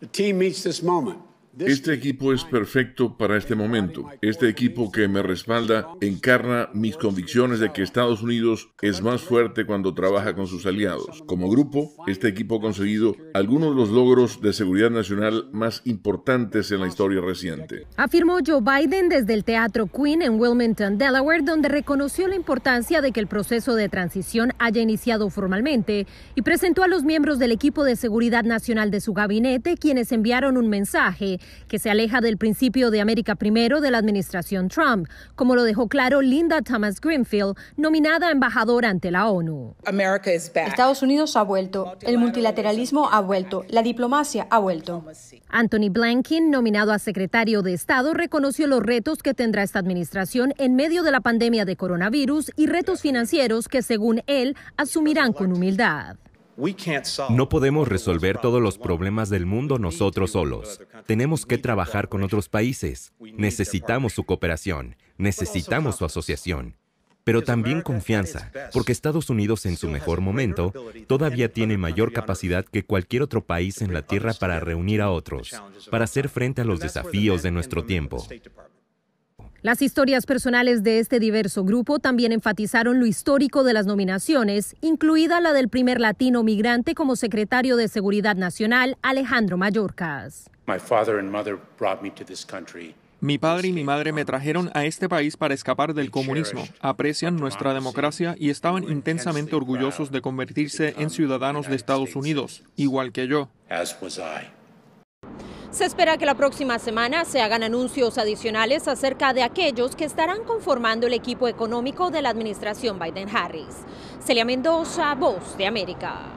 The team meets this moment. Este equipo es perfecto para este momento. Este equipo que me respalda encarna mis convicciones de que Estados Unidos es más fuerte cuando trabaja con sus aliados. Como grupo, este equipo ha conseguido algunos de los logros de seguridad nacional más importantes en la historia reciente. Afirmó Joe Biden desde el Teatro Queen en Wilmington, Delaware, donde reconoció la importancia de que el proceso de transición haya iniciado formalmente y presentó a los miembros del equipo de seguridad nacional de su gabinete, quienes enviaron un mensaje que se aleja del principio de América Primero de la administración Trump, como lo dejó claro Linda Thomas Greenfield, nominada embajadora ante la ONU. Estados Unidos ha vuelto, el multilateralismo ha vuelto, la diplomacia ha vuelto. Anthony Blinken, nominado a secretario de Estado, reconoció los retos que tendrá esta administración en medio de la pandemia de coronavirus y retos financieros que, según él, asumirán con humildad. No podemos resolver todos los problemas del mundo nosotros solos. Tenemos que trabajar con otros países. Necesitamos su cooperación, necesitamos su asociación, pero también confianza, porque Estados Unidos en su mejor momento todavía tiene mayor capacidad que cualquier otro país en la Tierra para reunir a otros, para hacer frente a los desafíos de nuestro tiempo. Las historias personales de este diverso grupo también enfatizaron lo histórico de las nominaciones, incluida la del primer latino migrante como secretario de Seguridad Nacional, Alejandro Mayorkas. Mi padre y mi madre me trajeron a este país para escapar del comunismo. Aprecian nuestra democracia y estaban intensamente orgullosos de convertirse en ciudadanos de Estados Unidos, igual que yo. Se espera que la próxima semana se hagan anuncios adicionales acerca de aquellos que estarán conformando el equipo económico de la administración Biden-Harris. Celia Mendoza, Voz de América.